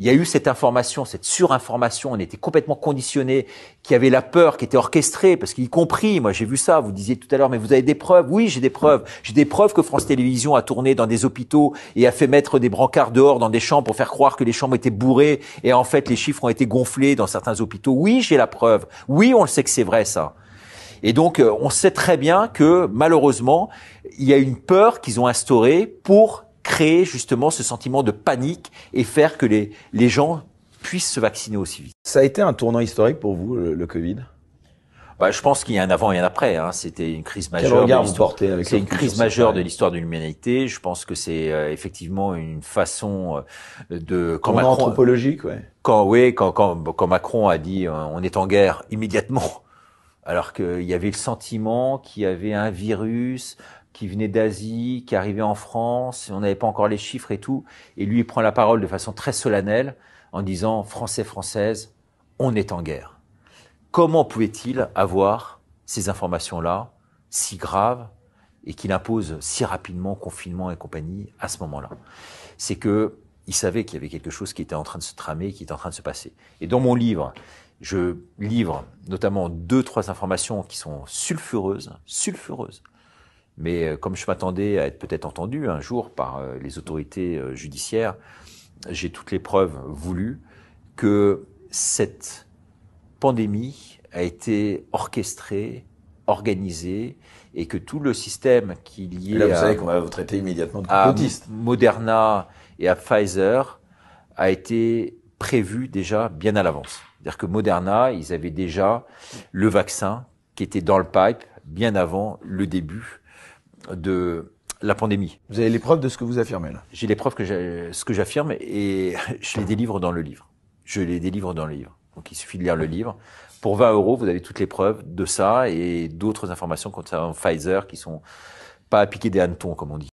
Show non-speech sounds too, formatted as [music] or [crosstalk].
il y a eu cette information, cette surinformation, on était complètement conditionné, qui avait la peur, qui était orchestrée, parce qu'y compris, moi j'ai vu ça, vous disiez tout à l'heure, mais vous avez des preuves, oui j'ai des preuves, j'ai des preuves que France Télévisions a tourné dans des hôpitaux et a fait mettre des brancards dehors dans des chambres pour faire croire que les chambres étaient bourrées et en fait les chiffres ont été gonflés dans certains hôpitaux, oui j'ai la preuve, oui on le sait que c'est vrai ça. Et donc euh, on sait très bien que malheureusement, il y a une peur qu'ils ont instaurée pour créer justement ce sentiment de panique et faire que les, les gens puissent se vacciner aussi vite. Ça a été un tournant historique pour vous, le, Covid bah, je pense qu'il y a un avant et un après. Hein. C'était une crise majeure. de C'est une crise majeure de l'histoire de l'humanité. Je pense que c'est euh, effectivement une façon euh, de quand Macron, anthropologique, ouais. Quand oui, quand, quand, Macron a dit euh, on est en guerre immédiatement alors qu'il y avait le sentiment qu'il y avait un virus qui venait d'Asie, qui arrivait en France, on n'avait pas encore les chiffres et tout. Et lui, il prend la parole de façon très solennelle en disant, Français, Françaises, on est en guerre. Comment pouvait-il avoir ces informations-là, si graves, et qu'il impose si rapidement confinement et compagnie à ce moment-là C'est que il savait qu'il y avait quelque chose qui était en train de se tramer, qui était en train de se passer. Et dans mon livre, je livre notamment deux, trois informations qui sont sulfureuses, sulfureuses. Mais euh, comme je m'attendais à être peut-être entendu un jour par euh, les autorités euh, judiciaires, j'ai toutes les preuves voulues que cette pandémie a été orchestrée, organisée, et que tout le système qui lié vous traiter immédiatement de à Moderna et à Pfizer a été prévu déjà bien à l'avance. C'est-à-dire que Moderna, ils avaient déjà le vaccin qui était dans le pipe bien avant le début de la pandémie. Vous avez les preuves de ce que vous affirmez là J'ai les preuves que ce que j'affirme et [laughs] je les délivre dans le livre. Je les délivre dans le livre. Donc il suffit de lire le livre. Pour 20 euros, vous avez toutes les preuves de ça et d'autres informations concernant Pfizer qui sont pas à piquer des hannetons, comme on dit.